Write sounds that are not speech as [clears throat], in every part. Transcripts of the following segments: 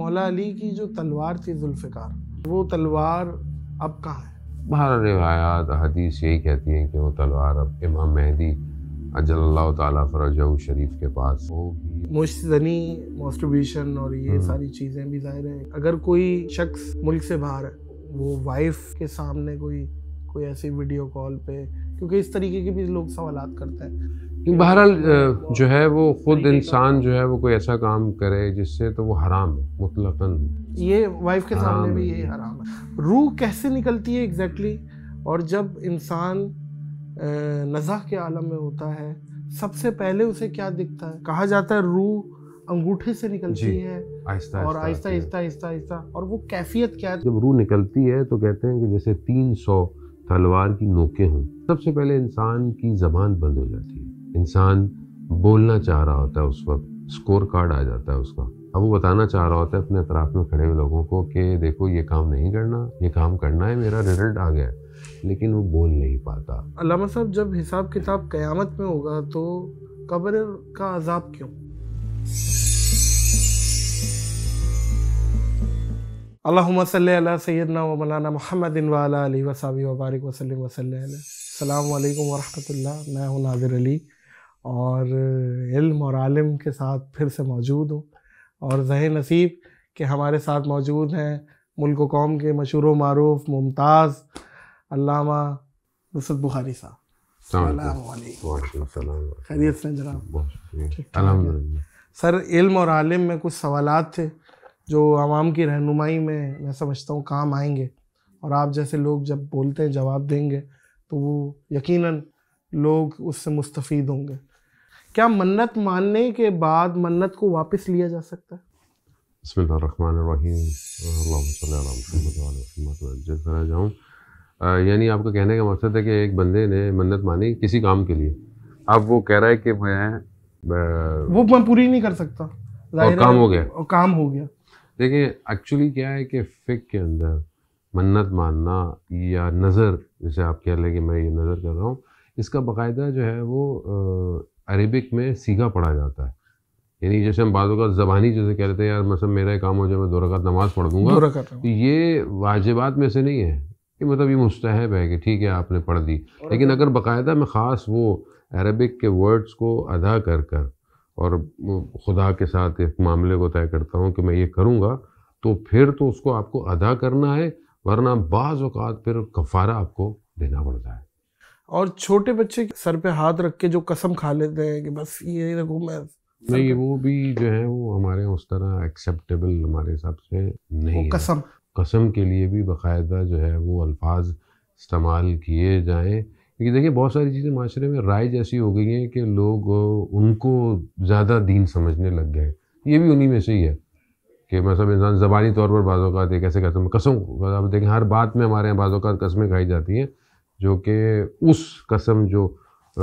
मौला अली की जो तलवार थी जुल्फ़िकार वो तलवार अब कहाँ है बाहर रिवायात हदीस यही कहती है कि वो तलवार अब इमाम मेहदी अजल्ला तरजऊ शरीफ के पास होगी मुश्तनी मॉस्ट्रबेशन और ये हम्म। सारी चीज़ें भी जाहिर है अगर कोई शख्स मुल्क से बाहर है वो वाइफ के सामने कोई कोई ऐसी वीडियो कॉल पे क्योंकि इस तरीके के भी लोग सवाल करते हैं बहरहाल जो है वो खुद इंसान जो है वो कोई ऐसा काम करे जिससे तो वो हराम है मुतलकन ये वाइफ के सामने भी ये हराम है रूह कैसे निकलती है एग्जैक्टली exactly? और जब इंसान नज़ा के आलम में होता है सबसे पहले उसे क्या दिखता है कहा जाता है रूह अंगूठे से निकलती है आहिस्ता और आहिस्ता आहिस्ता आहिस्ता आहिस्ता और वो कैफियत क्या है जब रूह निकलती है तो कहते हैं कि जैसे तीन सौ तलवार की नोके हों सबसे पहले इंसान की जबान बंद हो जाती है इंसान बोलना चाह रहा होता है उस वक्त स्कोर कार्ड आ जाता है उसका अब वो बताना चाह रहा होता है अपने अतराफ में खड़े हुए लोगों को कि देखो ये काम नहीं करना ये काम करना है मेरा रिजल्ट आ गया लेकिन वो बोल नहीं पाता अलामा साहब जब हिसाब किताब क़यामत में होगा तो कब्र का अजाब क्यों अल्लाहुम्मा सल्ली अला व मौलाना मोहम्मदिन वाला अली वसाबी वबारक वसल्लम वसल्लम अलैक्म वरहमतुल्लाह मैं हूं नादिर अली और इल्म और आलिम के साथ फिर से मौजूद हूँ और जह नसीब के हमारे साथ मौजूद हैं मुल्क कौम के मशहूर मरूफ मुमताज़ अलामा नुसरत बुखारी साहब खैरियत से जनाब सर इल्म और आलिम में कुछ सवाल थे जो आवाम की रहनुमाई में मैं समझता हूँ काम आएंगे और आप जैसे लोग जब बोलते हैं जवाब देंगे तो वो यकीनन लोग उससे मुस्तफ़ होंगे क्या मन्नत मानने के बाद मन्नत को वापस लिया जा सकता है जाऊँ यानी आपका कहने का मकसद है कि एक बंदे ने मन्नत मानी किसी काम के लिए अब वो कह रहा है कि मैं वो मैं पूरी नहीं कर सकता और काम हो गया और काम हो गया देखिए एक्चुअली क्या है कि फिक के अंदर मन्नत मानना या नज़र जैसे आप कह लें कि मैं ये नज़र कर रहा हूँ इसका बाकायदा जो है वो अरेबिक में सीखा पढ़ा जाता है यानी जैसे हम बातों का जबानी जैसे कह रहे हैं यार मतलब मेरा काम हो जाए मैं दो रकात नमाज पढ़ दूंगा तो ये वाजिबात में से नहीं है कि मतलब ये मुस्तहब है कि ठीक है आपने पढ़ दी लेकिन अगर बाकायदा मैं ख़ास वो अरबिक के वर्ड्स को अदा कर कर और खुदा के साथ एक मामले को तय करता हूँ कि मैं ये करूँगा तो फिर तो उसको आपको अदा करना है वरना बाज़ अवत फिर कफ़ारा आपको देना पड़ता है और छोटे बच्चे सर पे हाथ रख के जो कसम खा लेते हैं कि बस ये रखू मैं नहीं वो भी जो है वो हमारे उस तरह एक्सेप्टेबल हमारे हिसाब से नहीं कसम कसम के लिए भी बाकायदा जो है वो अल्फाज इस्तेमाल किए जाएं क्योंकि देखिए बहुत सारी चीज़ें माशरे में राय जैसी हो गई हैं कि लोग उनको ज़्यादा दीन समझने लग गए ये भी उन्हीं में से ही है कि मतलब इंसान ज़बानी तौर पर बाज़ात एक ऐसे कसम कसम मतलब आप देखें हर बात में हमारे यहाँ बाज़ात कसमें खाई जाती हैं जो कि उस कसम जो आ,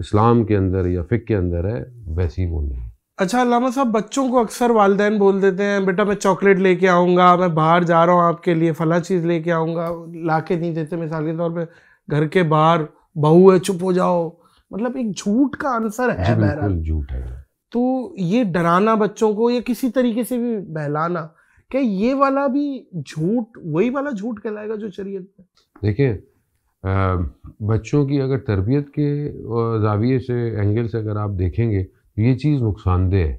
इस्लाम के अंदर या फ़िक के अंदर है वैसी वो नहीं अच्छा अलामा साहब बच्चों को अक्सर वालदेन बोल देते हैं बेटा मैं चॉकलेट लेके आऊँगा मैं बाहर जा रहा हूँ आपके लिए फ़ला चीज़ लेके आऊँगा ला के नहीं देते मिसाल के तौर पर घर के बाहर बहू है चुप हो जाओ मतलब एक झूठ का आंसर है बिल्कुल झूठ है तो ये डराना बच्चों को या किसी तरीके से भी बहलाना क्या ये वाला भी झूठ वही वाला झूठ कहलाएगा जो शरीयत में देखिए बच्चों की अगर तरबियत के जाविये से एंगल से अगर आप देखेंगे तो ये चीज़ नुकसानदेह है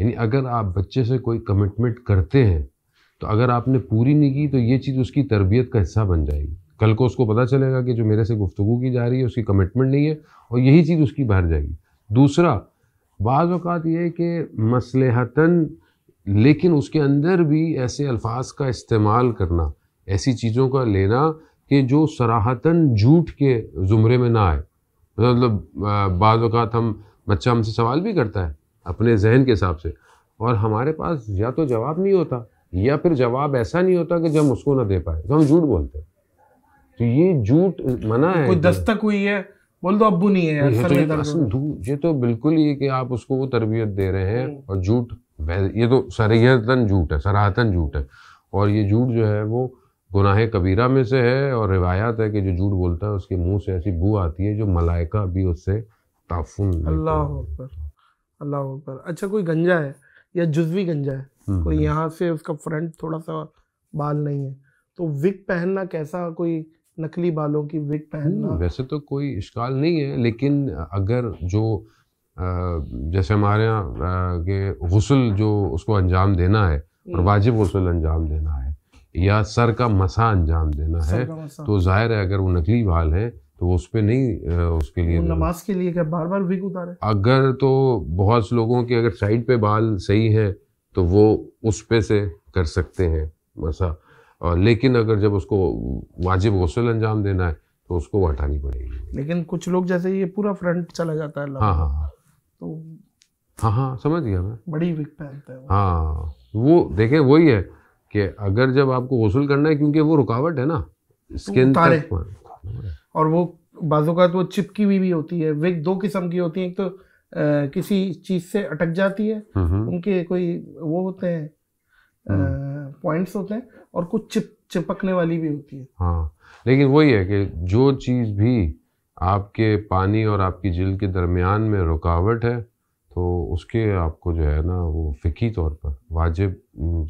यानी अगर आप बच्चे से कोई कमिटमेंट करते हैं तो अगर आपने पूरी नहीं की तो ये चीज़ उसकी तरबियत का हिस्सा बन जाएगी कल को उसको पता चलेगा कि जो मेरे से गुफ्तु की जा रही है उसकी कमिटमेंट नहीं है और यही चीज़ उसकी बाहर जाएगी दूसरा बाज़ अवत ये है कि मसलहतन लेकिन उसके अंदर भी ऐसे अल्फाज का इस्तेमाल करना ऐसी चीज़ों का लेना कि जो सराहतन झूठ के ज़ुमरे में ना आए मतलब बाद अवत हम बच्चा हमसे सवाल भी करता है अपने जहन के हिसाब से और हमारे पास या तो जवाब नहीं होता या फिर जवाब ऐसा नहीं होता कि जब उसको ना दे पाए तो हम झूठ बोलते हैं तो ये झूठ मना है कोई दस्तक हुई है बोल दो अबू नहीं है तो ये तो, ये ये तो बिल्कुल ही कि आप उसको वो तरबियत दे रहे हैं हम्म। और झूठ ये तो सरहतन झूठ है सराहतन झूठ है और ये झूठ जो है वो गुनाह कबीरा में से है और रिवायत है कि जो झूठ बोलता है उसके मुंह से ऐसी बू आती है जो मलाइका भी उससे ताफुन अल्लाह अकबर अल्लाह अकबर अच्छा कोई गंजा है या जुजवी गंजा है हम्म, कोई हम्म। यहाँ से उसका फ्रंट थोड़ा सा बाल नहीं है तो विक पहनना कैसा कोई नकली बालों की विक पहनना हम्म, वैसे तो कोई इश्काल नहीं है लेकिन अगर जो जैसे हमारे यहाँ के गसल जो उसको अंजाम देना है और वाजिब गसल अंजाम देना है या सर का मसा अंजाम देना है तो जाहिर है अगर वो नकली बाल है तो उस पर नहीं उसके लिए नमाज के लिए क्या बार बार वीक उतारे अगर तो बहुत से लोगों के अगर साइड पे बाल सही है तो वो उस पे से कर सकते हैं मसा और लेकिन अगर जब उसको वाजिब गसल अंजाम देना है तो उसको हटानी पड़ेगी लेकिन कुछ लोग जैसे ये पूरा फ्रंट चला जाता है हाँ हाँ हाँ तो हाँ हाँ समझ गया मैं बड़ी विक है हाँ वो देखे वही है कि अगर जब आपको गसल करना है क्योंकि वो रुकावट है ना स्किन तक और वो का वो तो चिपकी हुई भी, भी होती है विग दो किस्म की होती है एक तो आ, किसी चीज से अटक जाती है हम्म, हम्म। उनके कोई वो होते हैं पॉइंट्स हम्म। होते हैं और कुछ चिप चिपकने वाली भी होती है हाँ लेकिन वही है कि जो चीज़ भी आपके पानी और आपकी जिल के दरमियान में रुकावट है तो उसके आपको जो है ना वो फ़िकी तौर पर वाजिब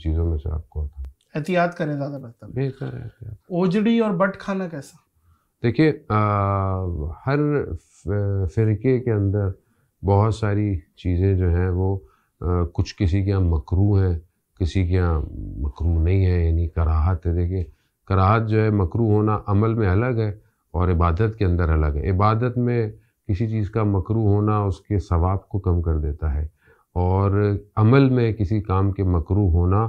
चीज़ों में से आपको आता है एहतियात करें ज़्यादा बेहतर बेहतर है ओजड़ी और बट खाना कैसा देखिए हर फ़िरके के अंदर बहुत सारी चीज़ें जो हैं वो आ, कुछ किसी के यहाँ मकरू हैं किसी के यहाँ मकरू नहीं है यानी कराहत है देखिए कराहत जो है मकरू होना अमल में अलग है और इबादत के अंदर अलग है इबादत में किसी चीज़ का मकरू होना उसके सवाब को कम कर देता है और अमल में किसी काम के मकरू होना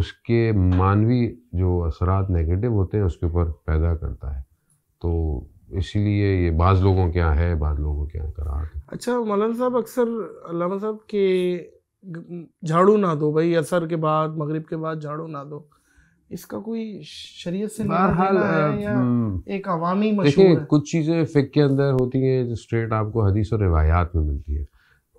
उसके मानवी जो असरात नेगेटिव होते हैं उसके ऊपर पैदा करता है तो इसलिए ये बाज़ लोगों के यहाँ है बाज़ लोगों के क्या करार अच्छा मौलाना साहब अक्सर अलामा साहब के झाड़ू ना दो भाई असर के बाद मगरिब के बाद झाड़ू ना दो इसका कोई शरीयत से बहरहाल हम्म। एक अवामी देखिए कुछ चीज़ें फ़िक के अंदर होती हैं जो स्ट्रेट आपको हदीस और रिवायात में मिलती है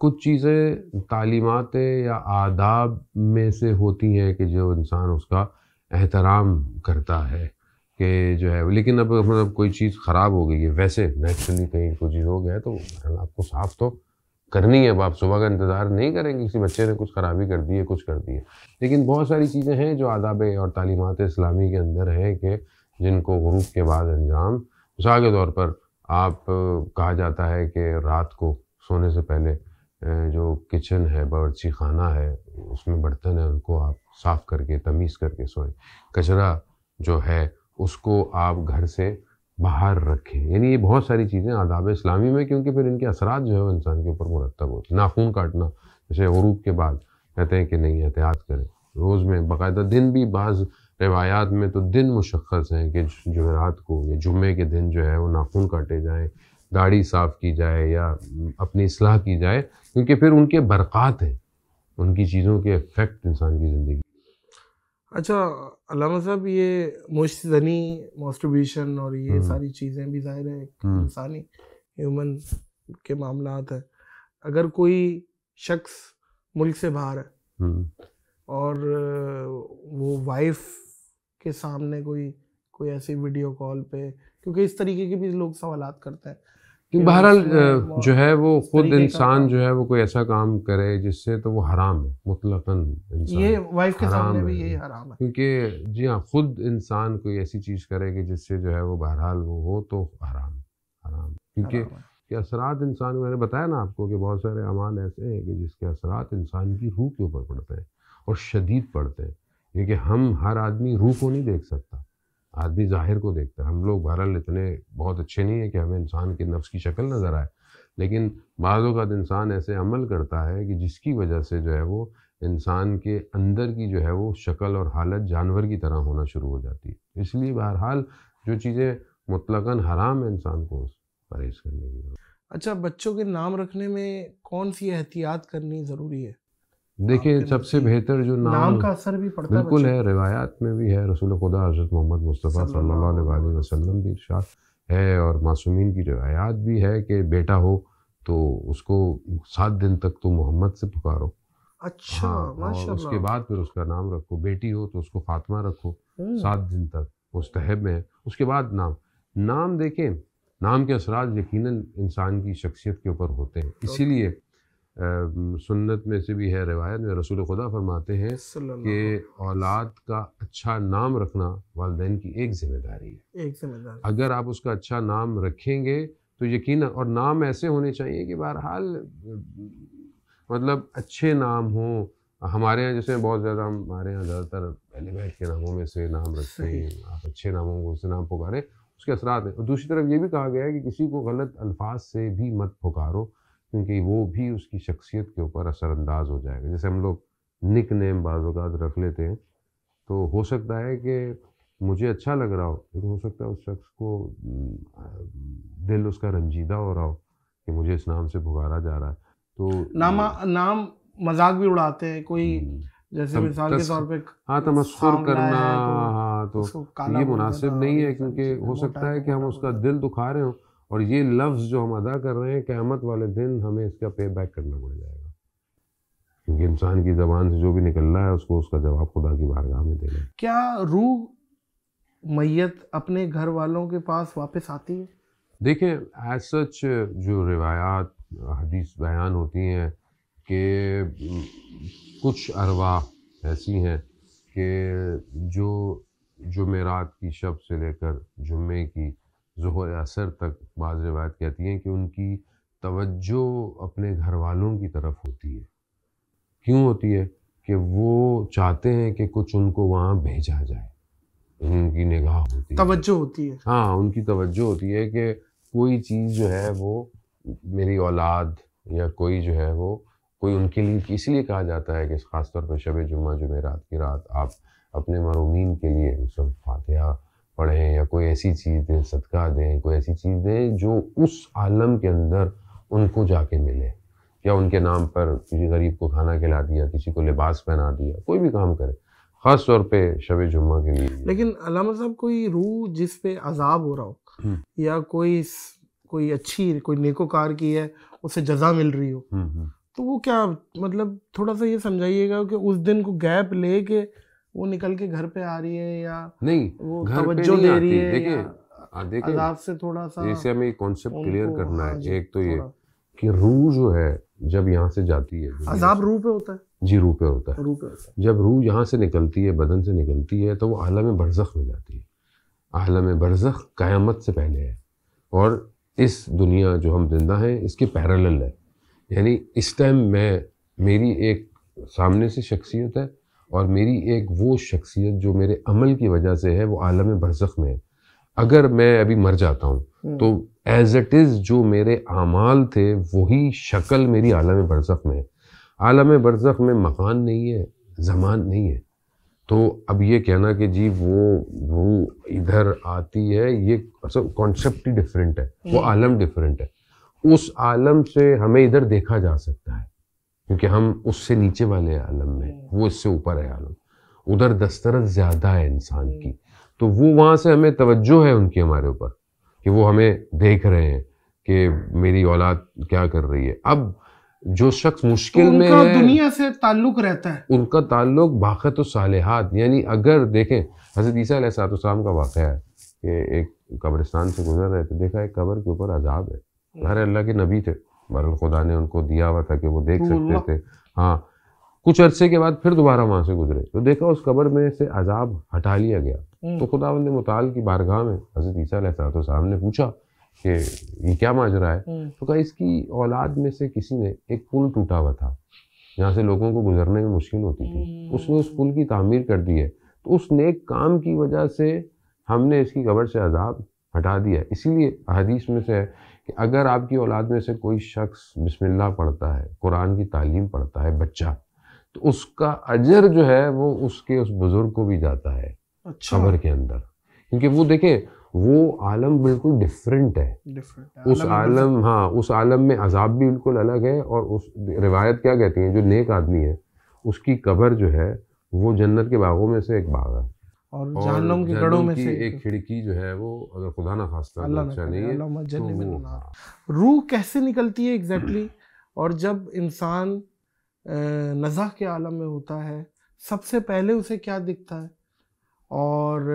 कुछ चीज़ें तालीमत या आदाब में से होती हैं कि जो इंसान उसका एहतराम करता है कि जो है लेकिन अब मतलब कोई चीज़ ख़राब हो गई है वैसे नेचुरली कहीं कोई चीज़ हो गया है तो आपको साफ तो करनी है अब आप सुबह का इंतज़ार नहीं करेंगे किसी बच्चे ने कुछ खराबी कर दी है कुछ कर दी है लेकिन बहुत सारी चीज़ें हैं जो आदाब और तालीमत इस्लामी के अंदर हैं कि जिनको ग्रूप के बाद अंजाम मिसाल के तौर पर आप कहा जाता है कि रात को सोने से पहले जो किचन है बावर्ची खाना है उसमें बर्तन है उनको आप साफ़ करके तमीज़ करके सोएं कचरा जो है उसको आप घर से बाहर रखें यानी ये बहुत सारी चीज़ें आदाब इस्लामी में क्योंकि फिर इनके असरात जो है वो इंसान के ऊपर मुरतब होते हैं नाखून काटना जैसे गरूब के बाद कहते हैं कि नहीं एहतियात करें रोज़ में बाकायदा दिन भी बाज़ रवायात में तो दिन मुशखस हैं कि जुमेरात को या जुम्मे के दिन जो है वो नाखून काटे जाएँ दाढ़ी साफ़ की जाए या अपनी असलाह की जाए क्योंकि फिर उनके बरक़ात हैं उनकी चीज़ों के इफ़ेक्ट इंसान की ज़िंदगी अच्छा अलामा साहब ये मोशनी मॉस्ट्रबेशन और ये हम्म। सारी चीज़ें भी जाहिर है हम्म। इंसानी ह्यूमन के मामला है अगर कोई शख्स मुल्क से बाहर है हम्म। और वो वाइफ के सामने कोई कोई ऐसी वीडियो कॉल पे क्योंकि इस तरीके के भी लोग सवाल करते हैं बहरहाल जो है वो खुद इंसान जो है वो कोई ऐसा काम करे जिससे तो वो हराम है मुतलकन ये वाइफ के सामने भी ये हराम है क्योंकि जी हाँ खुद इंसान कोई ऐसी चीज़ करे कि जिससे जो है वो बहरहाल वो हो तो हराम हराम क्योंकि असरात इंसान मैंने बताया ना आपको कि बहुत सारे अमाल ऐसे हैं कि जिसके असरात इंसान की रूह के ऊपर पड़ते हैं और शदीद पड़ते हैं क्योंकि हम हर आदमी रूह को नहीं देख सकता आदमी ज़ाहिर को देखता है हम लोग बहरहाल इतने बहुत अच्छे नहीं है कि हमें इंसान के नफ्स की शक्ल नज़र आए लेकिन अवत इंसान ऐसे अमल करता है कि जिसकी वजह से जो है वो इंसान के अंदर की जो है वो शक्ल और हालत जानवर की तरह होना शुरू हो जाती है इसलिए बहरहाल जो चीज़ें मुतलकन हराम है इंसान को परहेज़ करने की अच्छा बच्चों के नाम रखने में कौन सी एहतियात करनी ज़रूरी है देखिए सबसे बेहतर जो नाम, नाम का असर भी पड़ता बिल्कुल है रिवायात में भी है रसूल खुदा हजरत मोहम्मद मुस्तफ़ा सल्ला वसलम भी शाह है और मासूमिन की रिवायात भी है कि बेटा हो तो उसको सात दिन तक तो मोहम्मद से पुकारो अच्छा हाँ, और उसके बाद फिर उसका नाम रखो बेटी हो तो उसको फातमा रखो हम्म। सात दिन तक मुस्तहब में है उसके बाद नाम नाम देखें नाम के असरा यकीन इंसान की शख्सियत के ऊपर होते हैं इसीलिए सुन्नत में से भी है रिवायत में रसूल खुदा फरमाते हैं कि औलाद का अच्छा नाम रखना वाले की एक जिम्मेदारी है एक जिम्मेदारी अगर आप उसका अच्छा नाम रखेंगे तो यकीन और नाम ऐसे होने चाहिए कि बहरहाल मतलब अच्छे नाम हों हमारे यहाँ जैसे बहुत ज़्यादा हमारे यहाँ ज़्यादातर पहले बैठ के नामों में से नाम रखते हैं आप अच्छे नामों को से नाम पुकारें उसके असरात हैं और दूसरी तरफ ये भी कहा गया है कि किसी को गलत अल्फाज से भी मत पुकारो क्योंकि वो भी उसकी शख्सियत के ऊपर असरअंदाज हो जाएगा जैसे हम लोग निक नेम बाज़ात रख लेते हैं तो हो सकता है कि मुझे अच्छा लग रहा हो लेकिन हो सकता है उस शख्स को दिल उसका रंजीदा हो रहा हो कि मुझे इस नाम से भुगारा जा रहा है तो नाम नाम मजाक भी उड़ाते हैं कोई हम्म। जैसे मिसाल के तौर पे हाँ तमस्कुर करना तो हाँ तो, तो ये मुनासिब नहीं है क्योंकि हो सकता है कि हम उसका दिल दुखा रहे हो और ये लफ्ज़ जो हम अदा कर रहे हैं क़्यामत वाले दिन हमें इसका पे बैक करना पड़ जाएगा क्योंकि इंसान की ज़बान से जो भी निकल रहा है उसको उसका जवाब खुदा की बारगाह में देना क्या रूह मैत अपने घर वालों के पास वापस आती है देखें एज सच जो रिवायात हदीस बयान होती हैं कि कुछ अरवा ऐसी हैं कि जो जुमेरात की शब से लेकर जुम्मे की जहर असर तक बाज़ रवायत कहती हैं कि उनकी तवज्जो अपने घर वालों की तरफ होती है क्यों होती है कि वो चाहते हैं कि कुछ उनको वहाँ भेजा जाए उनकी निगाह होती तवज्जो होती है हाँ उनकी तवज्जो होती है कि कोई चीज़ जो है वो मेरी औलाद या कोई जो है वो कोई उनके लिए इसलिए कहा जाता है कि ख़ासतौर पर शब जुम्मा जुमेरात की रात आप अपने मरूमिन के लिए सब फातह पढ़ें या कोई ऐसी चीज़ दें सदका दें कोई ऐसी चीज़ दें जो उस आलम के अंदर उनको जाके मिले या उनके नाम पर किसी गरीब को खाना खिला दिया किसी को लिबास पहना दिया कोई भी काम करे ख़ास तौर पे शब जुम्मा के लिए लेकिन अलामा साहब कोई रूह जिस पे अजाब हो रहा हो हम्म। या कोई कोई अच्छी कोई नेकोकार की है उसे जजा मिल रही हो हम्म, हम्म। तो वो क्या मतलब थोड़ा सा ये समझाइएगा कि उस दिन को गैप ले के वो निकल के घर पे आ रही है या नहीं वो घर पे नहीं दे रही है देखिए देखिए से थोड़ा सा जैसे हमें कॉन्सेप्ट क्लियर करना है हाँ एक तो ये कि रूह जो है जब यहाँ से जाती है अजाब रूह पे होता है जी रूह पे होता है रूह पे होता है जब रूह यहाँ से निकलती है बदन से निकलती है तो वो आलम बरजख में जाती है आलम बरजख क़यामत से पहले है और इस दुनिया जो हम जिंदा हैं इसके पैरल है यानी इस टाइम मैं मेरी एक सामने से शख्सियत है और मेरी एक वो शख्सियत जो मेरे अमल की वजह से है वो आलम बरसख में है अगर मैं अभी मर जाता हूँ हम्म। तो एज इट इज़ जो मेरे अमाल थे वही शक्ल मेरी आलम बरसख में है आलम बरसख में मकान नहीं है जमान नहीं है तो अब ये कहना कि जी वो वो इधर आती है ये कॉन्सेप्ट ही डिफरेंट है वो हम्म। आलम डिफरेंट है उस आलम से हमें इधर देखा जा सकता है क्योंकि हम उससे नीचे वाले आलम में वो इससे ऊपर है आलम उधर दस्तरत ज़्यादा है इंसान की तो वो वहाँ से हमें तवज्जो है उनकी हमारे ऊपर कि वो हमें देख रहे हैं कि मेरी औलाद क्या कर रही है अब जो शख्स मुश्किल तो में है दुनिया से ताल्लुक रहता है उनका ताल्लुक बाखत सालहत यानी अगर देखें हजरत ईसा सातम का वाक़ है कि एक कब्रिस्तान से गुजर रहे थे देखा एक कब्र के ऊपर अजाब है हमारे अल्लाह के नबी थे बरल खुदा ने उनको दिया हुआ था कि वो देख सकते थे हाँ कुछ अरसे के बाद फिर दोबारा वहां से गुजरे तो देखा उस कबर में से अजाब हटा लिया गया हम्म। तो खुदा ने मुताल की बारगाह में हजरत ईसा तो साहब ने पूछा कि ये क्या माजरा है हम्म। तो कहा इसकी औलाद में से किसी ने एक पुल टूटा हुआ था जहाँ से लोगों को गुजरने में मुश्किल होती थी हम्म। उसने उस पुल की तामीर कर दी है तो उस नेक काम की वजह से हमने इसकी कबर से अजाब हटा दिया इसीलिए अदीस में से कि अगर आपकी औलाद में से कोई शख्स बिस्मिल्लाह पढ़ता है कुरान की तालीम पढ़ता है बच्चा तो उसका अजर जो है वो उसके उस बुज़ुर्ग को भी जाता है अच्छा। खबर के अंदर क्योंकि वो देखें वो आलम बिल्कुल डिफरेंट है डिफरेंट उस आलम हाँ उस आलम में अजाब भी बिल्कुल अलग है और उस रिवायत क्या कहती है जो नेक आदमी है उसकी कबर जो है वो जन्नत के बागों में से एक बाग है और, और जहन्नम के गढ़ों में से एक खिड़की जो है वो अगर खुदा ना खास्ता अच्छा नहीं है रूह कैसे निकलती है एग्जैक्टली [clears throat] और जब इंसान नज़ा के आलम में होता है सबसे पहले उसे क्या दिखता है और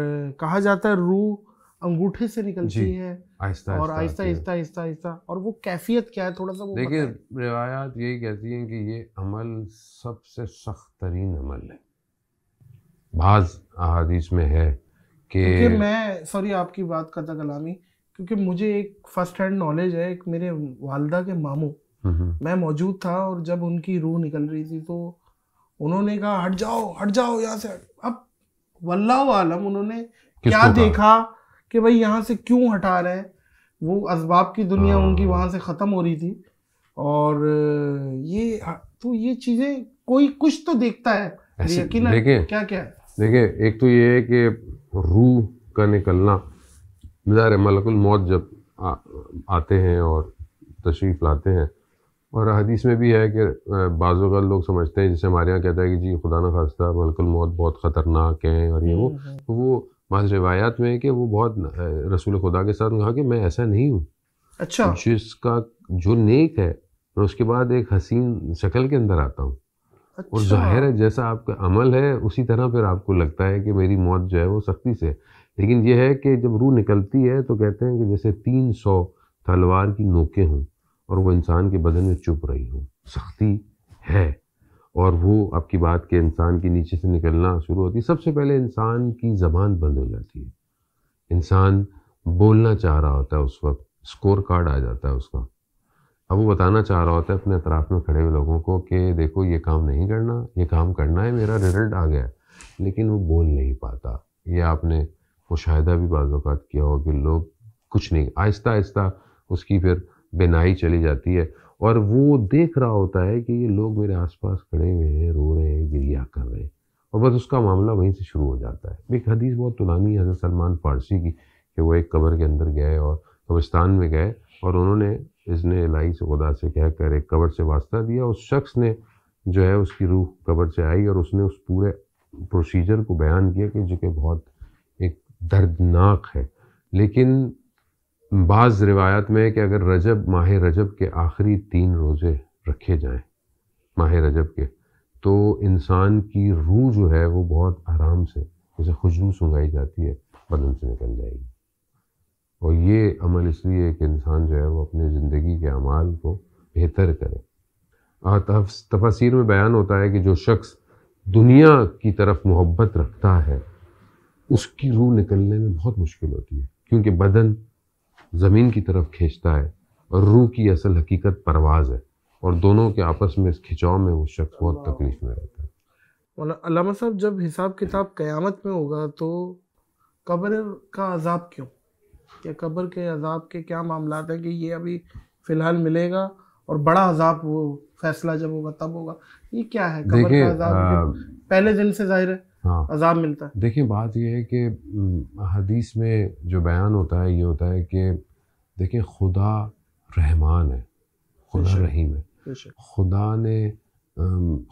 कहा जाता है रूह अंगूठे से निकलती है आहिस्ता और आहिस्ता आहिस्ता आहिस्ता आहिस्ता और वो कैफियत क्या है थोड़ा सा देखिए रिवायात यही कहती हैं कि ये अमल सबसे सख्त तरीन अमल है बाज़ अहादीस में है कि मैं सॉरी आपकी बात करता कलामी क्योंकि मुझे एक फर्स्ट हैंड नॉलेज है एक मेरे वालदा के मामू मैं मौजूद था और जब उनकी रूह निकल रही थी तो उन्होंने कहा हट जाओ हट जाओ यहाँ से अब वल्ला आलम उन्होंने क्या देखा कि भाई यहाँ से क्यों हटा रहे हैं वो असबाब की दुनिया हाँ। उनकी वहाँ से ख़त्म हो रही थी और ये तो ये चीज़ें कोई कुछ तो देखता है यकीन क्या क्या है देखिए एक तो ये है कि रूह का निकलना मज़ार मलकुल मौत जब आ, आते हैं और तशरीफ़ लाते हैं और हदीस में भी है कि का लोग समझते हैं जैसे हमारे यहाँ कहता है कि जी खुदा न खास्ता मलकुल मौत बहुत ख़तरनाक है और ये वो हम्म, हम्म। तो वो बस रिवायात में है कि वो बहुत रसूल खुदा के साथ कहा कि मैं ऐसा नहीं हूँ अच्छा जिसका जो नेक है और उसके बाद एक हसीन शक्ल के अंदर आता हूँ अच्छा। और जाहिर है जैसा आपका अमल है उसी तरह फिर आपको लगता है कि मेरी मौत जो है वो सख्ती से लेकिन यह है कि जब रूह निकलती है तो कहते हैं कि जैसे तीन सौ तलवार की नोकें हों और वो इंसान के बदन में चुप रही हों सख्ती है और वो आपकी बात के इंसान के नीचे से निकलना शुरू होती है सबसे पहले इंसान की ज़बान बंद हो जाती है इंसान बोलना चाह रहा होता है उस वक्त स्कोर कार्ड आ जाता है उसका अब वो बताना चाह रहा होता है अपने अतराफ में खड़े हुए लोगों को कि देखो ये काम नहीं करना ये काम करना है मेरा रिजल्ट आ गया लेकिन वो बोल नहीं पाता ये आपने मुशाहिदा भी बाज़ात किया हो कि लोग कुछ नहीं आहिस्ता आहिस्ता उसकी फिर बेनाई चली जाती है और वो देख रहा होता है कि ये लोग मेरे आसपास खड़े हुए हैं रो रहे हैं गिरिया कर रहे हैं और बस उसका मामला वहीं से शुरू हो जाता है एक हदीस बहुत तुलानी है सलमान फ़ारसी की कि वो एक कब्र के अंदर गए और कब्रिस्तान में गए और उन्होंने इसने से खुदा से कहकर एक कबर से वास्ता दिया उस शख्स ने जो है उसकी रूह कबर से आई और उसने उस पूरे प्रोसीजर को बयान किया कि जो कि बहुत एक दर्दनाक है लेकिन बाज़ रिवायत में है कि अगर रजब माह रजब के आखिरी तीन रोज़े रखे जाएं माह रजब के तो इंसान की रूह जो है वो बहुत आराम से उसे खुशबू सुंगाई जाती है बदन से निकल जाएगी और ये अमल इसलिए कि इंसान जो है वो अपने ज़िंदगी के अमाल को बेहतर करे तफसर में बयान होता है कि जो शख्स दुनिया की तरफ मोहब्बत रखता है उसकी रूह निकलने में बहुत मुश्किल होती है क्योंकि बदन ज़मीन की तरफ खींचता है और रूह की असल हकीकत परवाज़ है और दोनों के आपस में इस खिंचाव में वो शख्स बहुत तकलीफ में रहता है साहब जब हिसाब किताब क़यामत में होगा तो कब्र का अजाब क्यों या कब्र के अजाब के क्या मामला है कि ये अभी फ़िलहाल मिलेगा और बड़ा अजाब वो फैसला जब होगा तब होगा ये क्या है कब्र का अजाब पहले दिन से जाहिर है हाँ अजाब मिलता है देखिए बात यह है कि हदीस में जो बयान होता है ये होता है कि देखिए खुदा रहमान है खुदा रहीम है खुदा ने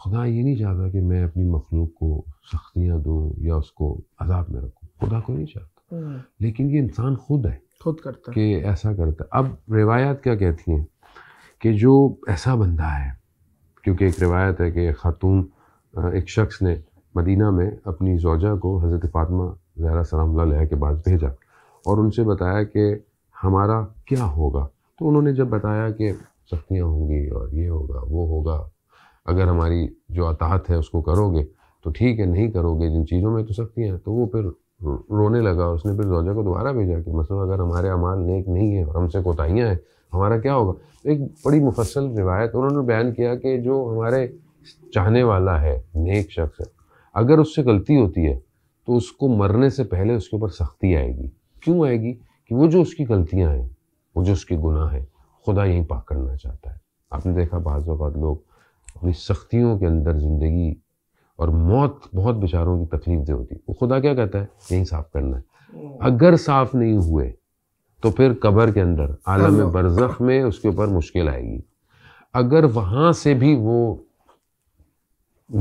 खुदा ये नहीं चाहता कि मैं अपनी मखलूक को सख्तियाँ दूँ या उसको अजाब में रखूँ खुदा को नहीं चाहता हम्म। लेकिन ये इंसान खुद है खुद करता कि ऐसा करता अब रिवायात क्या कहती हैं कि जो ऐसा बंदा है क्योंकि एक रिवायत है कि खातून एक शख्स ने मदीना में अपनी जोजा को हज़रत फातमा ज़हरा सलाम्ला के बाद भेजा और उनसे बताया कि हमारा क्या होगा तो उन्होंने जब बताया कि सख्तियाँ होंगी और ये होगा वो होगा अगर हमारी जो अतात है उसको करोगे तो ठीक है नहीं करोगे जिन चीज़ों में तो सख्तियाँ हैं तो वो फिर रोने लगा उसने फिर जोजा को दोबारा भेजा कि मसलन अगर हमारे अमाल नेक नहीं है और हमसे कोताहियाँ हैं हमारा क्या होगा एक बड़ी मुफसल रिवायत उन्होंने बयान किया कि जो हमारे चाहने वाला है नेक शख्स है अगर उससे गलती होती है तो उसको मरने से पहले उसके ऊपर सख्ती आएगी क्यों आएगी कि वो जो उसकी गलतियाँ हैं वो जो उसके गुनाह हैं खुदा यहीं पाक करना चाहता है आपने देखा बाज़ लोग अपनी सख्तियों के अंदर ज़िंदगी और मौत बहुत बेचारों की तकलीफ दे होती वो खुदा क्या कहता है यही साफ करना है हम्म। अगर साफ नहीं हुए तो फिर कबर के अंदर आलम बरजख में उसके ऊपर मुश्किल आएगी अगर वहाँ से भी वो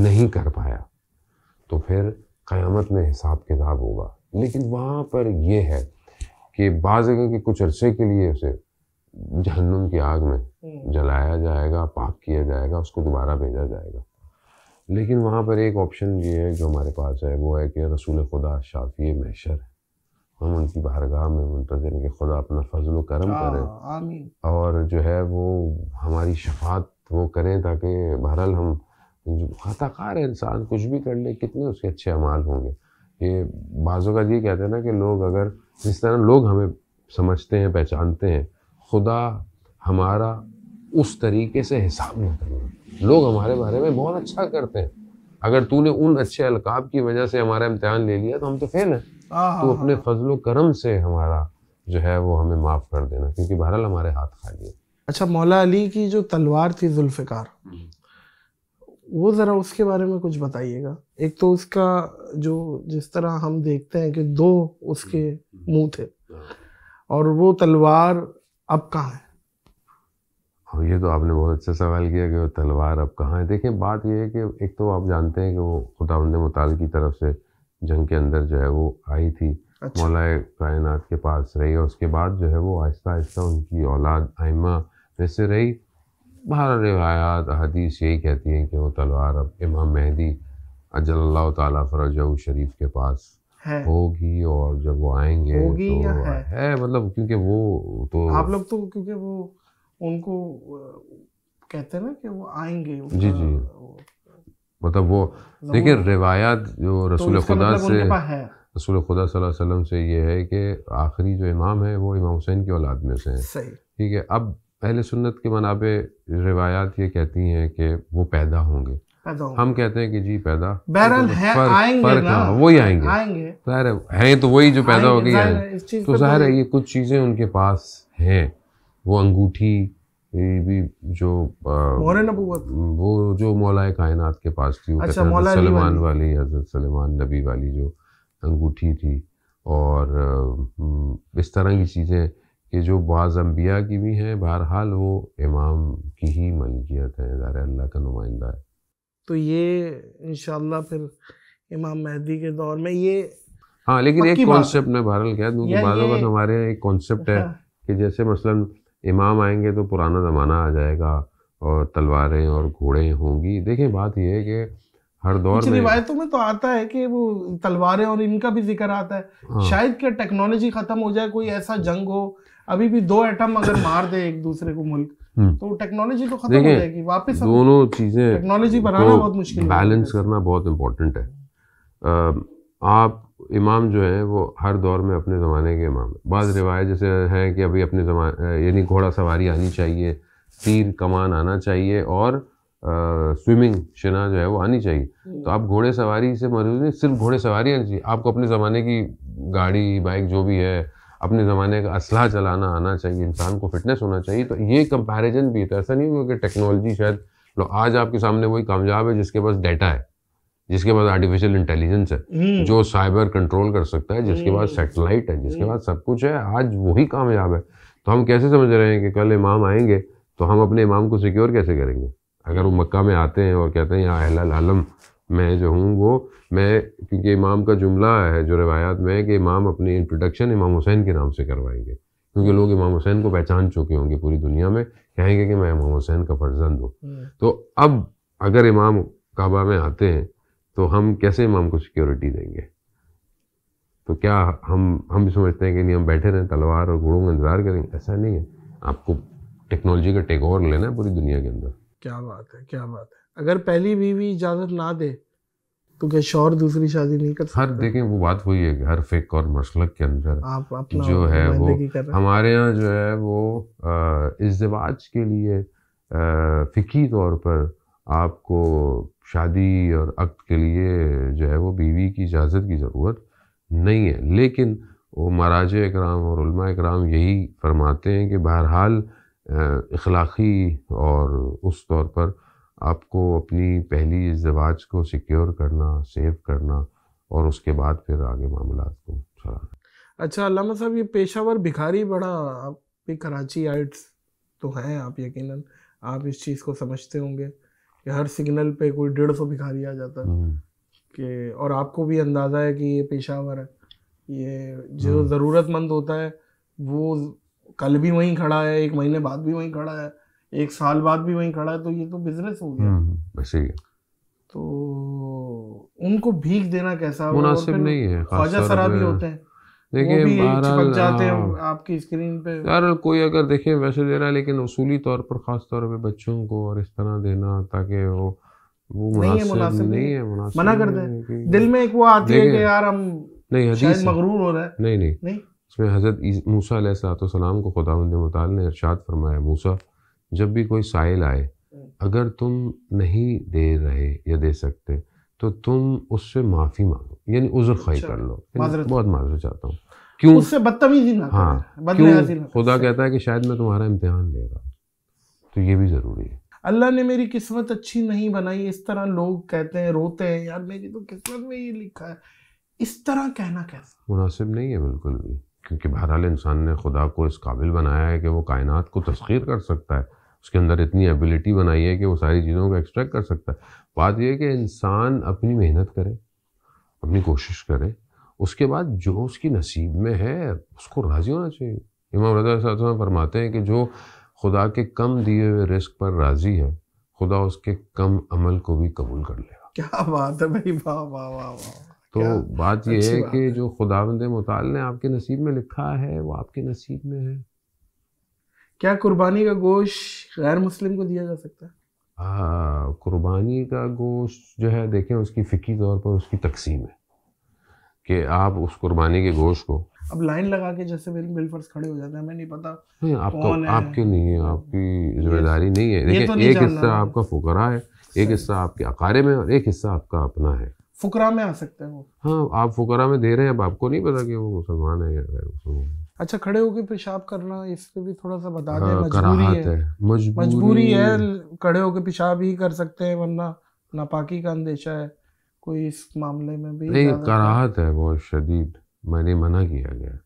नहीं कर पाया तो फिर क़यामत में हिसाब किताब होगा लेकिन वहाँ पर यह है कि बाज़ के कुछ अरसे के लिए उसे जहन्नुम की आग में हम्म। जलाया जाएगा पाक किया जाएगा उसको दोबारा भेजा जाएगा लेकिन वहाँ पर एक ऑप्शन ये है जो हमारे पास है वो है कि रसूल खुदा शाफी मैशर है हम उनकी बारगाह में मुंतजर हैं कि खुदा अपना फजल करम हाँ, करें और जो है वो हमारी शफात वो करें ताकि बहरहाल हम जो खताकार इंसान कुछ भी कर ले कितने उसके अच्छे अमाल होंगे ये बाज़ों का ये कहते हैं ना कि लोग अगर जिस तरह लोग हमें समझते हैं पहचानते हैं खुदा हमारा उस तरीके से हिसाब न करना लोग हमारे बारे में बहुत अच्छा करते हैं अगर तूने उन अच्छे अलकाब की वजह से हमारा इम्तहान ले लिया तो हम तो फेल हैं तो अपने हाँ। फजलो करम से हमारा जो है वो हमें माफ़ कर देना क्योंकि बहरहाल हमारे हाथ खाली है अच्छा मौला अली की जो तलवार थी जुल्फ़िकार वो ज़रा उसके बारे में कुछ बताइएगा एक तो उसका जो जिस तरह हम देखते हैं कि दो उसके हम्म, हम्म। मुंह थे और वो तलवार अब कहाँ है ये तो आपने बहुत अच्छा सवाल किया कि वो तलवार अब कहाँ है देखिए बात ये है कि एक तो आप जानते हैं कि वो खुदांद मताल की तरफ से जंग के अंदर जो है वो आई थी अच्छा। मौलाए कायनात के पास रही और उसके बाद जो है वो आहिस्ता आहिस्ता उनकी औलाद आइमा में से रही बाहर रिवायात हदीस यही कहती हैं कि वो तलवार अब इमाम मेहदी अजल्ला ताला फरज शरीफ के पास होगी और जब वो आएंगे तो है? है मतलब क्योंकि वो तो आप लोग तो क्योंकि वो उनको कहते हैं ना कि वो आएंगे जी जी मतलब वो मतलब देखिए रिवायात जो तो रसूल तो खुदा मतलब से रसूल खुदा वसल्लम से ये है कि आखिरी जो इमाम है वो इमाम हुसैन की औलाद में से है ठीक है अब पहले सुन्नत के मनाबे रिवायात ये कहती हैं कि वो पैदा होंगे हम कहते हैं कि जी पैदा बहरहाल तो है पर, आएंगे पर ना हाँ, वही आएंगे आएंगे है तो वही जो पैदा हो गई है तो जाहिर है तो ये कुछ चीज़ें उनके पास हैं वो अंगूठी भी जो वो जो मौलाए कायनात के पास थी अच्छा, सलमान वाली हजरत सलमान नबी वाली जो अंगूठी थी और हम्म, इस तरह की चीज़ें कि जो बाज़ अम्बिया की भी हैं बहरहाल वो इमाम की ही मलकियत है ज़ार अल्लाह का नुमाइंदा है तो ये इन फिर इमाम मेहदी के दौर में ये हाँ लेकिन एक कॉन्सेप्ट मैं बहरहाल कह दूँ कि बाज़ हमारे यहाँ एक कॉन्सेप्ट है हाँ। कि जैसे मसलन इमाम आएंगे तो पुराना ज़माना आ जाएगा और तलवारें और घोड़े होंगी देखें बात यह है कि हर दौर में रिवायतों में तो आता है कि वो तलवारें और इनका भी जिक्र आता है हाँ। शायद क्या टेक्नोलॉजी खत्म हो जाए कोई ऐसा जंग हो अभी भी दो एटम अगर मार दे एक दूसरे को मुल्क हम्म। तो टेक्नोलॉजी तो खत्म हो जाएगी वापस दोनों चीजें टेक्नोलॉजी बनाना बहुत मुश्किल बैलेंस करना बहुत इम्पोर्टेंट है आप इमाम जो हैं वो हर दौर में अपने ज़माने के इमाम हैं बाद रिवायत जैसे हैं कि अभी अपने जमा यानी घोड़ा सवारी आनी चाहिए तीर कमान आना चाहिए और स्विमिंग शना जो है वो आनी चाहिए हम्म। तो आप घोड़े सवारी से मरूज नहीं सिर्फ घोड़े सवारी आनी चाहिए आपको अपने ज़माने की गाड़ी बाइक जो भी है अपने ज़माने का असलाह चलाना आना चाहिए इंसान को फिटनेस होना चाहिए तो ये कंपेरिज़न भी तो ऐसा नहीं हुआ कि टेक्नोलॉजी शायद आज आपके सामने वही कामयाब है जिसके पास डेटा है जिसके बाद आर्टिफिशियल इंटेलिजेंस है हम्म। जो साइबर कंट्रोल कर सकता है जिसके बाद सेटेलाइट हम्म। है जिसके बाद हम्म। सब कुछ है आज वही कामयाब है तो हम कैसे समझ रहे हैं कि कल इमाम आएंगे तो हम अपने इमाम को सिक्योर कैसे करेंगे अगर वो मक्का में आते हैं और कहते हैं या अहल आलम मैं जो हूँ वो मैं क्योंकि इमाम का जुमला है जो रवायात में है कि इमाम अपनी इंट्रोडक्शन इमाम हुसैन के नाम से करवाएंगे क्योंकि लोग इमाम हुसैन को पहचान चुके होंगे पूरी दुनिया में कहेंगे कि मैं इमाम हुसैन का फर्जंद हूँ तो अब अगर इमाम काबा में आते हैं तो हम कैसे इमाम को सिक्योरिटी देंगे तो क्या हम हम भी समझते हैं कि नहीं हम बैठे रहें तलवार और घोड़ों का इंतजार करेंगे ऐसा नहीं है आपको टेक्नोलॉजी का टेक ओवर लेना है पूरी दुनिया के अंदर क्या बात है क्या बात है अगर पहली बीवी इजाज़त ना दे तो क्या शोर दूसरी शादी नहीं कर हर देखें वो बात वही है हर फेक और मसलक के अंदर आप अपना जो है वो हमारे यहाँ जो है वो इस के लिए फिकी तौर पर आपको शादी और अक्त के लिए जो है वो बीवी की इजाज़त की ज़रूरत नहीं है लेकिन वो महाराज इकराम और इकराम यही फरमाते हैं कि बहरहाल इखलाक़ी और उस तौर पर आपको अपनी पहली इजवाज को सिक्योर करना सेव करना और उसके बाद फिर आगे मामला को चला अच्छा अलामा साहब ये पेशावर भिखारी बड़ा आप भी कराची आइट्स तो हैं आप यकीनन आप इस चीज़ को समझते होंगे कि हर सिग्नल पे कोई डेढ़ सौ भिखारी आ जाता है हम्म। कि और आपको भी अंदाज़ा है कि ये पेशावर है ये जो हम्म। ज़रूरतमंद होता है वो कल भी वहीं खड़ा है एक महीने बाद भी वहीं खड़ा है एक साल बाद भी वहीं खड़ा है तो ये तो बिजनेस हो गया वैसे हम्म, ही तो उनको भीख देना कैसा मुनासिब नहीं है ख्वाजा सरा भी होते हैं देखिए बहरहाल हाँ। आपकी स्क्रीन पे यार कोई अगर देखे वैसे दे रहा है लेकिन उसूली तौर पर ख़ास तौर पे बच्चों को और इस तरह देना ताकि वो वो नहीं है मुनासिब नहीं है मुनासिब मना कर दे दिल में एक वो आती है कि यार हम नहीं हदीस मगरूर हो रहा है नहीं नहीं इसमें हज़रत मूसा अलैहिस्सलाम को खुदा मुताल ने इरशाद फरमाया मूसा जब भी कोई साइल आए हम्म। अगर तुम नहीं दे रहे या दे सकते तो तुम उससे माफ़ी मांगो यानी उज्र खाई अच्छा, कर लो बहुत माजर चाहता हूँ क्यों उससे बदतमीजी ना हाँ क्यों खुदा कहता है कि शायद मैं तुम्हारा इम्तिहान ले रहा हूँ तो ये भी ज़रूरी है अल्लाह ने मेरी किस्मत अच्छी नहीं बनाई इस तरह लोग कहते हैं रोते हैं यार मेरी तो किस्मत में ये लिखा है इस तरह कहना कैसा मुनासिब नहीं है बिल्कुल भी क्योंकि बहरहाल इंसान ने खुदा को इस काबिल बनाया है कि वो कायनात को तस्खीर कर सकता है उसके अंदर इतनी एबिलिटी बनाई है कि वो सारी चीज़ों को एक्सट्रैक्ट कर सकता है बात यह है कि इंसान अपनी मेहनत करे अपनी कोशिश करे उसके बाद जो उसकी नसीब में है उसको राज़ी होना चाहिए इमाम रजा फरमाते हैं कि जो खुदा के कम दिए हुए रिस्क पर राज़ी है खुदा उसके कम अमल को भी कबूल कर लेगा क्या बात है भाई वाह वाह वाह वाह तो बात यह है कि जो बंद मुताल ने आपके नसीब में लिखा है वो आपके नसीब में है क्या कुर्बानी का गोश गैर मुस्लिम को दिया जा सकता है आ, हाँ, कुर्बानी का गोश्त जो है देखें उसकी फ़िकी तौर पर उसकी तकसीम है कि आप उस कुर्बानी के गोश्त को अब लाइन लगा के जैसे मेरे बिल्फर्स खड़े हो जाते हैं मैं नहीं पता नहीं आपका तो- आपके नहीं है आपकी तो- जिम्मेदारी नहीं है देखिए तो एक हिस्सा आपका फुकरा है एक हिस्सा आपके अकारे में और एक हिस्सा आपका अपना है फुकरा में आ सकते हैं वो हाँ आप फुकरा में दे रहे हैं अब आपको नहीं पता कि वो मुसलमान है या गैर मुसलमान है अच्छा खड़े होके पेशाब करना इस पे भी थोड़ा सा बता दे हाँ, मजबूरी है, है। मजबूरी, मजबूरी है खड़े होके पेशाब ही कर सकते हैं वरना नापाकी का अंदेशा है कोई इस मामले में भी नहीं कराहत है बहुत शदीद मैंने मना किया गया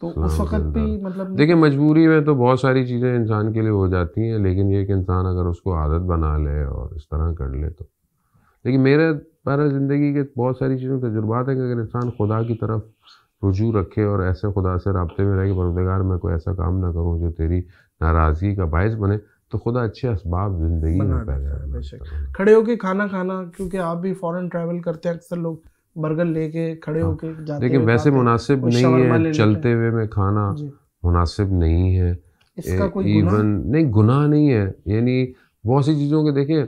तो उस वक्त भी मतलब देखिए मजबूरी में तो बहुत सारी चीज़ें इंसान के लिए हो जाती हैं लेकिन ये कि इंसान अगर उसको आदत बना ले और इस तरह कर ले तो लेकिन मेरे पर ज़िंदगी के बहुत सारी चीज़ों तजुर्बात है कि अगर इंसान खुदा की तरफ रुजू रखे और ऐसे खुदा से रबते में रहे कि बरदगार मैं कोई ऐसा काम ना करूँ जो तेरी नाराज़गी का बायस बने तो खुदा अच्छे असबाब ज़िंदगी में पैदा खड़े होके खाना खाना क्योंकि आप भी फॉरेन ट्रैवल करते हैं अक्सर लोग बर्गर लेके खड़े हाँ। होके जाते लेकिन वैसे मुनासिब नहीं है चलते हुए में खाना मुनासिब नहीं है इवन नहीं गुनाह नहीं है यानी बहुत सी चीज़ों के देखें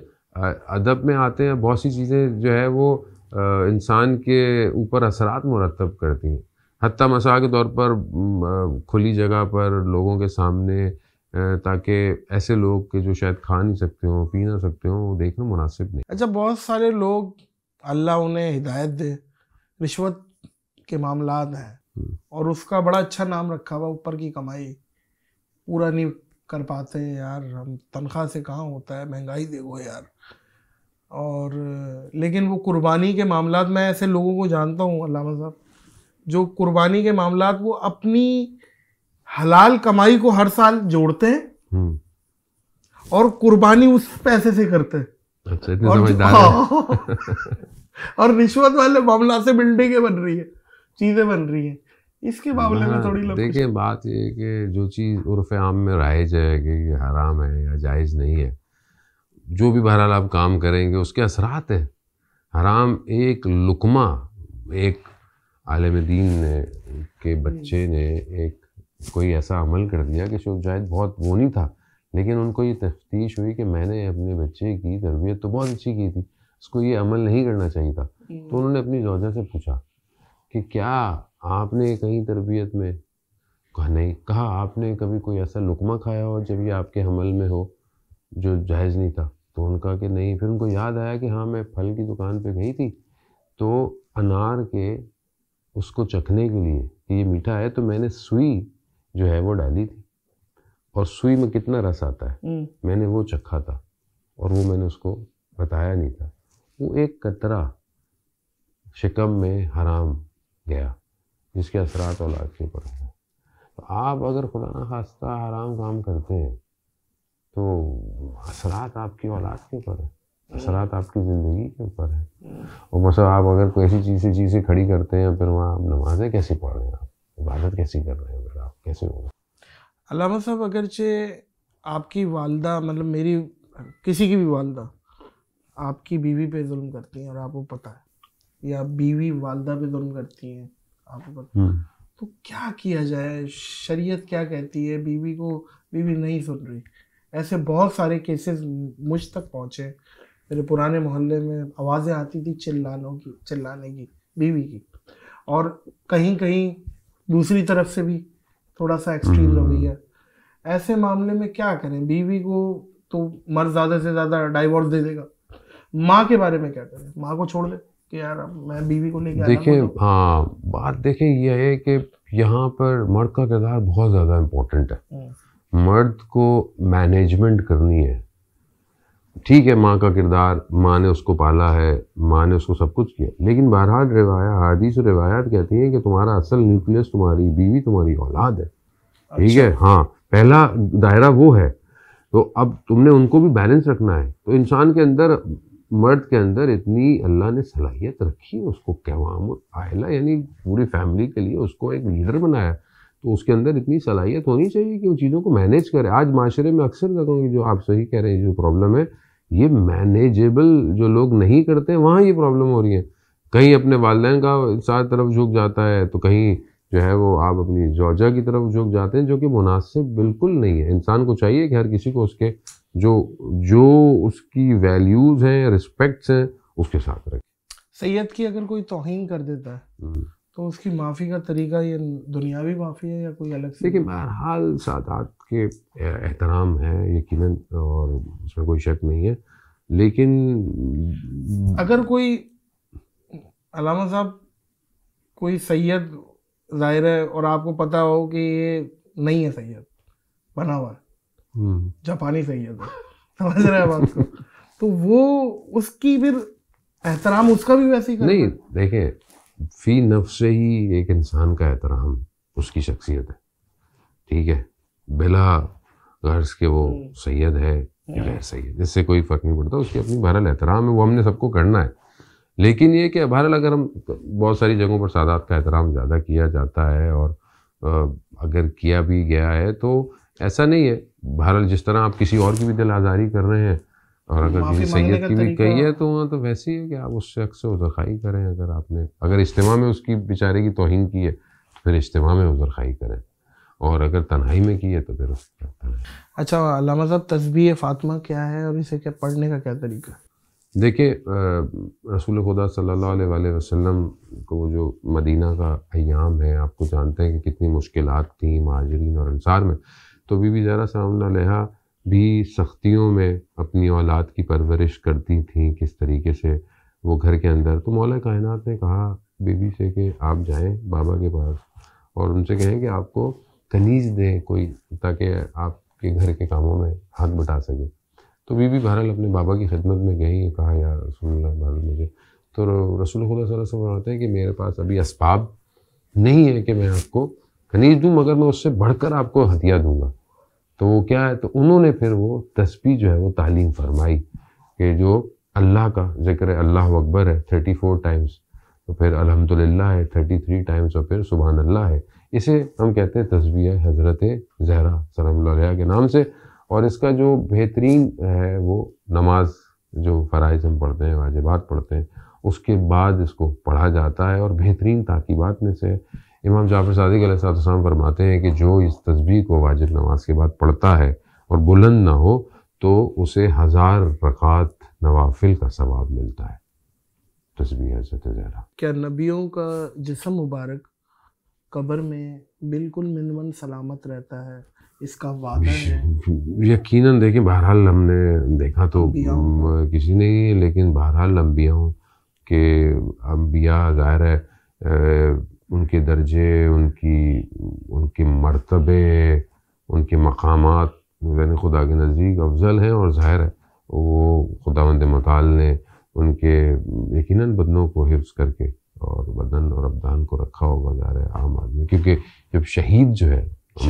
अदब में आते हैं बहुत सी चीज़ें जो है वो इंसान के ऊपर असरात मुरतब करती हैं हती मसा के तौर पर खुली जगह पर लोगों के सामने ताकि ऐसे लोग के जो शायद खा नहीं सकते हों पी ना सकते हों वो देखना मुनासिब नहीं अच्छा बहुत सारे लोग अल्लाह उन्हें हिदायत दे रिश्वत के मामला हैं हम्म। और उसका बड़ा अच्छा नाम रखा हुआ ऊपर की कमाई पूरा नहीं कर पाते यार हम तनख्वाह से कहाँ होता है महंगाई देखो यार और लेकिन वो कुर्बानी के मामला मैं ऐसे लोगों को जानता हूँ अल्लाह साहब जो कुर्बानी के मामला वो अपनी हलाल कमाई को हर साल जोड़ते हैं हम्म। और कुर्बानी उस पैसे से करते हैं अच्छा, और, हाँ। और रिश्वत वाले मामला से बिल्डिंगें बन रही है चीजें बन रही है इसके मामले में हाँ, थोड़ी देखिए बात ये कि जो चीज़ उर्फ आम में राइज है कि ये हराम है या जायज़ नहीं है जो भी बहरहाल आप काम करेंगे उसके असरात है हराम एक लुकमा एक आलम दीन ने के हम्म। बच्चे ने एक कोई ऐसा अमल कर दिया कि शोक जाहिद बहुत वो नहीं था लेकिन उनको ये तफ्तीश हुई कि मैंने अपने बच्चे की तरबियत तो बहुत अच्छी की थी उसको ये अमल नहीं करना चाहिए था तो हम्म। उन्होंने अपनी जोजा से पूछा कि क्या आपने कहीं तरबियत में कहा नहीं कहा आपने कभी कोई ऐसा लुकमा खाया हो जब ये आपके हमल में हो जो जायज़ नहीं था तो उनका कि नहीं फिर उनको याद आया कि हाँ मैं फल की दुकान पे गई थी तो अनार के उसको चखने के लिए कि ये मीठा है तो मैंने सुई जो है वो डाली थी और सुई में कितना रस आता है हम्म। मैंने वो चखा था और वो मैंने उसको बताया नहीं था वो एक कतरा शिकम में हराम गया जिसके असरात औलाद के ऊपर हुए तो आप अगर खुदा खास्ता हराम काम करते हैं तो असरात आपकी औलाद के ऊपर है असरात तो आपकी ज़िंदगी के ऊपर है और मतलब आप अगर कोई ऐसी चीज़ से चीज़ें खड़ी करते हैं फिर वहाँ आप नमाज़ें कैसे पढ़ रहे हैं आप इबादत कैसी कर रहे हैं फिर आप कैसे हो अलामा साहब अगरचे आपकी वालदा मतलब मेरी किसी की भी वालदा आपकी बीवी पे जुल्म करती हैं और आपको पता है या बीवी वालदा पे जुल्म करती हैं आपको पता है हम्म। तो क्या किया जाए शरीयत क्या कहती है बीवी को बीवी नहीं सुन रही ऐसे बहुत सारे केसेस मुझ तक पहुँचे मेरे पुराने मोहल्ले में आवाज़ें आती थी चिल्लानों की चिल्लाने की बीवी की और कहीं कहीं दूसरी तरफ से भी थोड़ा सा एक्सट्रीम रवैया ऐसे मामले में क्या करें बीवी को तो मर्द ज़्यादा से ज़्यादा डाइवोर्स दे देगा माँ के बारे में क्या करें माँ को छोड़ दे कि यार मैं बीवी को लेकर देखिए हाँ बात देखें यह है कि यहाँ पर मर्द का किरदार बहुत ज़्यादा इम्पोर्टेंट है हम्म। मर्द को मैनेजमेंट करनी है ठीक है माँ का किरदार माँ ने उसको पाला है माँ ने उसको सब कुछ किया लेकिन बहरहाल रिवाया हादिस और रिवायात कहती हैं कि तुम्हारा असल न्यूक्लियस तुम्हारी बीवी तुम्हारी औलाद है ठीक अच्छा। है हाँ पहला दायरा वो है तो अब तुमने उनको भी बैलेंस रखना है तो इंसान के अंदर मर्द के अंदर इतनी अल्लाह ने सलाहियत रखी है उसको कैवाम आयला यानी पूरी फैमिली के लिए उसको एक लीडर बनाया तो उसके अंदर इतनी सलाहियत होनी चाहिए कि उन चीज़ों को मैनेज करे आज माशरे में अक्सर देखोगे जो आप सही कह रहे हैं जो प्रॉब्लम है ये मैनेजेबल जो लोग नहीं करते वहाँ ये प्रॉब्लम हो रही है कहीं अपने वालदेन का साथ तरफ झुक जाता है तो कहीं जो है वो आप अपनी जॉर्जा की तरफ झुक जाते हैं जो कि मुनासिब बिल्कुल नहीं है इंसान को चाहिए कि हर किसी को उसके जो जो उसकी वैल्यूज़ हैं रिस्पेक्ट्स हैं उसके साथ रखें सैयद की अगर कोई तोहन कर देता है हम्म। तो उसकी माफ़ी का तरीका ये दुनियावी माफ़ी है या कोई अलग से देखिए बहरहाल सादात के एहतराम है यकीन और उसमें कोई शक नहीं है लेकिन अगर कोई अलामा साहब कोई सैयद जाहिर है और आपको पता हो कि ये नहीं है सैयद बना हुआ हम्म। जापानी सैयद है समझ रहे हैं [laughs] तो वो उसकी फिर एहतराम उसका भी वैसे ही नहीं देखें फी नफ से ही एक इंसान का एहतराम उसकी शख्सियत है ठीक है बिला गर्ज के वो हम्म। सैयद है या हम्म। गैर सैयद इससे कोई फ़र्क नहीं पड़ता उसकी अपनी बहरहाल एहतराम है वो हमने सबको करना है लेकिन ये कि बहरहाल अगर हम बहुत सारी जगहों पर सादात का एहतराम ज़्यादा किया जाता है और अगर किया भी गया है तो ऐसा नहीं है बहरहाल जिस तरह आप किसी और की भी दिल आज़ारी कर रहे हैं और अगर किसी सैयद की भी कही है तो वहाँ तो वैसे ही है कि आप उस शख्स से उधर खाई करें अगर आपने अगर इज्तम में उसकी बेचारे की तोहन की है फिर इज्तम में उधर खाई करें और अगर तन्हाई में की है तो फिर अच्छा अलामा साहब तस्बी फातिमा क्या है और इसे क्या पढ़ने का क्या तरीका देखिए रसूल खुदा सल्लल्लाहु अलैहि वसल्लम को जो मदीना का अयाम है आपको जानते हैं कि कितनी मुश्किल थी महाजरीन और अंसार में तो बीबी ज़रा सामना लहा भी सख्तियों में अपनी औलाद की परवरिश करती थी किस तरीके से वो घर के अंदर तो मौला कायनात ने कहा बीबी से कि आप जाएं बाबा के पास और उनसे कहें कि आपको कनीज दें कोई ताकि आपके घर के कामों में हाथ बटा सके तो बीबी बहरहाल अपने बाबा की खिदमत में गई कहा यार रसूल बहरल मुझे तो रसूल बताते हैं कि मेरे पास अभी इसबाब नहीं है कि मैं आपको कनीज दूँ मगर मैं उससे बढ़कर आपको हथिया दूँगा तो वो क्या है तो उन्होंने फिर वो तस्वीर जो है वो तालीम फरमाई कि जो अल्लाह का जिक्र है अल्लाह अकबर है थर्टी फोर टाइम्स तो फिर अलहमदिल्ला है थर्टी थ्री टाइम्स और फिर सुबह अल्लाह है इसे हम कहते हैं तस्वीर हज़रत जहरा सलाम के नाम से और इसका जो बेहतरीन है वो नमाज जो फ़राइज हम पढ़ते हैं वाजिबात पढ़ते हैं उसके बाद इसको पढ़ा जाता है और बेहतरीन ताकीबात में से इमाम जाफर के साम फरमाते हैं कि जो इस तस्वीर को वाजिब नमाज के बाद पढ़ता है और बुलंद ना हो तो उसे हज़ार रकात नवाफिल का सवाब मिलता है तस्वीर हजरत जहरा क्या नबियों का जिसम मुबारक कब्र में बिल्कुल मिनमन सलामत रहता है इसका वादा है यकीनन देखें बहरहाल हमने देखा तो किसी ने लेकिन बहरहाल अम्बियाओं के अम्बिया ज़ाहिर है उनके दर्जे उनकी उनके मरतबे उनके मकाम यानी खुदा के नज़दीक अफजल हैं और ज़ाहिर है वो खुदांद मताल ने उनके यकीन बदनों को हिफ्स करके और बदन और अबदान को रखा होगा रहा है आम आदमी क्योंकि जब शहीद जो है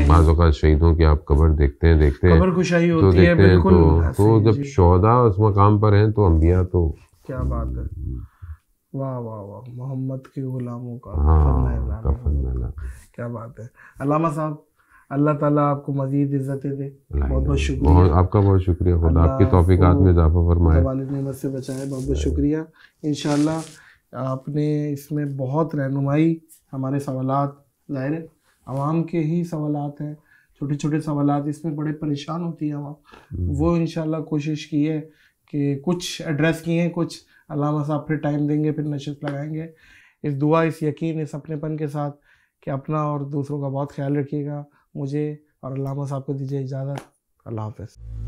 बाज़ात शहीदों की आप कबर देखते हैं देखते हैं तो देखते हैं तो, तो जब शहदा उस मकाम पर हैं तो अम्बिया तो क्या बात है वाह वाह वाह मोहम्मद के गुलामों का हाँ, क्या बात है अलामा साहब अल्लाह ताला आपको मजीद इज्जत दे बहुत बहुत शुक्रिया बहुत आपका बहुत शुक्रिया खुदा आपकी तोफ़ीक़ात में इजाफा फरमाए वालिद नेमत से बचाए बहुत बहुत शुक्रिया इन आपने इसमें बहुत रहनुमाई हमारे सवाल ज़ाहिर है आवाम के ही सवाल हैं छोटे छोटे सवाल इसमें बड़े परेशान होती है आवाम हम्म। वो इन कोशिश की है कि कुछ एड्रेस किए हैं कुछ अल्लाह साहब फिर टाइम देंगे फिर नशस्त लगाएंगे इस दुआ इस यकीन इस अपनेपन के साथ कि अपना और दूसरों का बहुत ख्याल रखिएगा मुझे और अल्लाह साहब को दीजिए इजाज़त अल्लाह हाफ